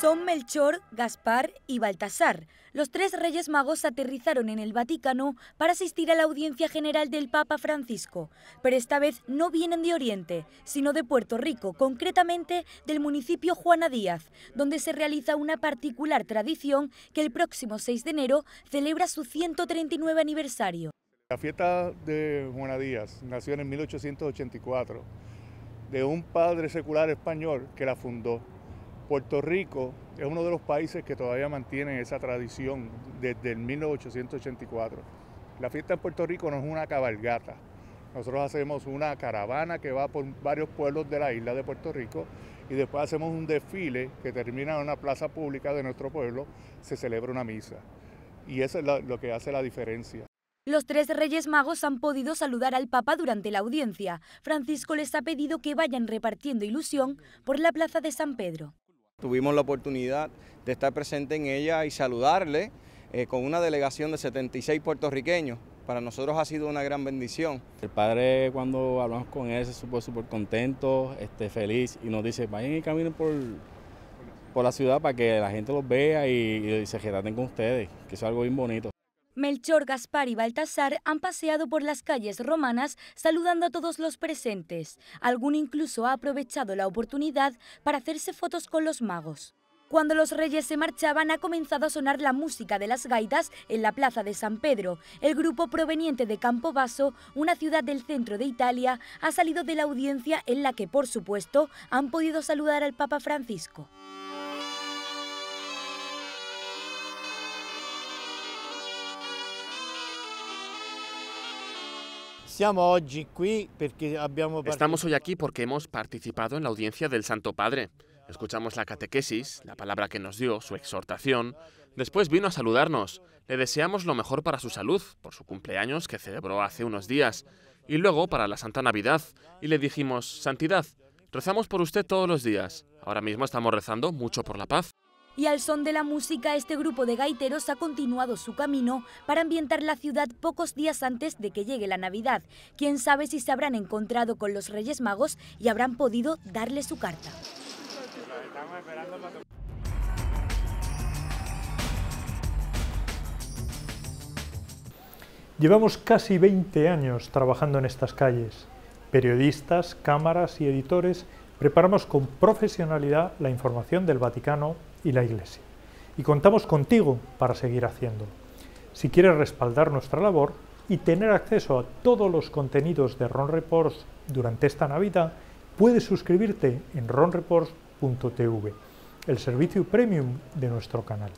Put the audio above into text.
Son Melchor, Gaspar y Baltasar. Los tres reyes magos aterrizaron en el Vaticano para asistir a la audiencia general del Papa Francisco, pero esta vez no vienen de Oriente, sino de Puerto Rico, concretamente del municipio Juana Díaz, donde se realiza una particular tradición que el próximo 6 de enero celebra su 139 aniversario. La fiesta de Juana Díaz nació en 1884 de un padre secular español que la fundó. Puerto Rico es uno de los países que todavía mantiene esa tradición desde el 1884. La fiesta en Puerto Rico no es una cabalgata. Nosotros hacemos una caravana que va por varios pueblos de la isla de Puerto Rico y después hacemos un desfile que termina en una plaza pública de nuestro pueblo, se celebra una misa. Y eso es lo que hace la diferencia. Los tres Reyes Magos han podido saludar al Papa durante la audiencia. Francisco les ha pedido que vayan repartiendo ilusión por la Plaza de San Pedro. Tuvimos la oportunidad de estar presente en ella y saludarle eh, con una delegación de 76 puertorriqueños. Para nosotros ha sido una gran bendición. El padre cuando hablamos con él se supo súper contento, este, feliz y nos dice, vayan y caminen por, por la ciudad para que la gente los vea y, se geraten con ustedes, que es algo bien bonito. Melchor, Gaspar y Baltasar han paseado por las calles romanas saludando a todos los presentes. Alguno incluso ha aprovechado la oportunidad para hacerse fotos con los magos. Cuando los reyes se marchaban ha comenzado a sonar la música de las gaitas en la plaza de San Pedro. El grupo proveniente de Campobasso, una ciudad del centro de Italia, ha salido de la audiencia en la que, por supuesto, han podido saludar al Papa Francisco. Estamos hoy aquí porque hemos participado en la audiencia del Santo Padre. Escuchamos la catequesis, la palabra que nos dio, su exhortación. Después vino a saludarnos. Le deseamos lo mejor para su salud, por su cumpleaños que celebró hace unos días, y luego para la Santa Navidad. Y le dijimos, Santidad, rezamos por usted todos los días. Ahora mismo estamos rezando mucho por la paz. Y al son de la música, este grupo de gaiteros ha continuado su camino para ambientar la ciudad pocos días antes de que llegue la Navidad. Quién sabe si se habrán encontrado con los Reyes Magos y habrán podido darle su carta. Llevamos casi 20 años trabajando en estas calles. Periodistas, cámaras y editores preparamos con profesionalidad la información del Vaticano y la Iglesia. Y contamos contigo para seguir haciéndolo. Si quieres respaldar nuestra labor y tener acceso a todos los contenidos de Ron Reports durante esta Navidad, puedes suscribirte en ronreports.tv, el servicio premium de nuestro canal.